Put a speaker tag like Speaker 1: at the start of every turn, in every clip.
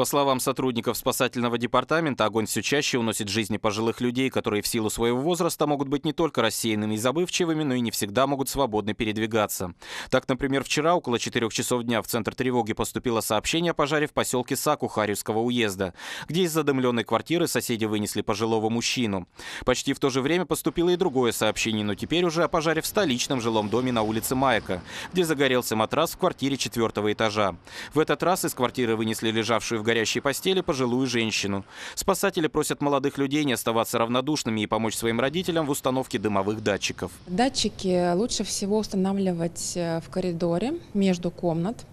Speaker 1: По словам сотрудников спасательного департамента, огонь все чаще уносит жизни пожилых людей, которые в силу своего возраста могут быть не только рассеянными и забывчивыми, но и не всегда могут свободно передвигаться. Так, например, вчера около 4 часов дня в центр тревоги поступило сообщение о пожаре в поселке Саку Харьевского уезда, где из задымленной квартиры соседи вынесли пожилого мужчину. Почти в то же время поступило и другое сообщение, но теперь уже о пожаре в столичном жилом доме на улице Майка, где загорелся матрас в квартире четвертого этажа. В этот раз из квартиры вынесли лежавшую в горящей постели пожилую женщину. Спасатели просят молодых людей не оставаться равнодушными и помочь своим родителям в установке дымовых датчиков.
Speaker 2: Датчики лучше всего устанавливать э, в коридоре между комнат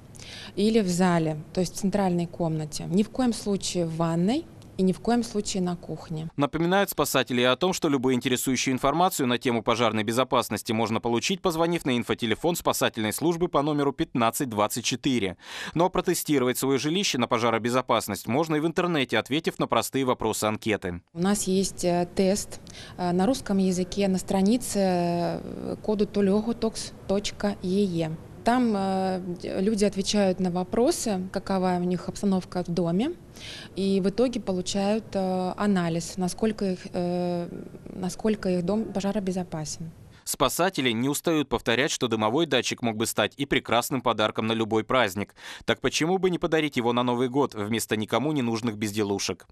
Speaker 2: или в зале, то есть в центральной комнате. Ни в коем случае в ванной – и ни в коем случае на кухне.
Speaker 1: Напоминают спасатели о том, что любую интересующую информацию на тему пожарной безопасности можно получить, позвонив на инфотелефон спасательной службы по номеру 1524. Но протестировать свое жилище на пожаробезопасность можно и в интернете, ответив на простые вопросы анкеты.
Speaker 2: У нас есть э, тест э, на русском языке на странице э, коду tologotokс.ee. Там э, люди отвечают на вопросы, какова у них обстановка в доме, и в итоге получают э, анализ, насколько их, э, насколько их дом пожаробезопасен.
Speaker 1: Спасатели не устают повторять, что дымовой датчик мог бы стать и прекрасным подарком на любой праздник. Так почему бы не подарить его на Новый год вместо никому не нужных безделушек?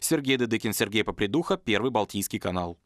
Speaker 1: Сергей Дедыкин, Сергей Попридуха, Первый Балтийский канал.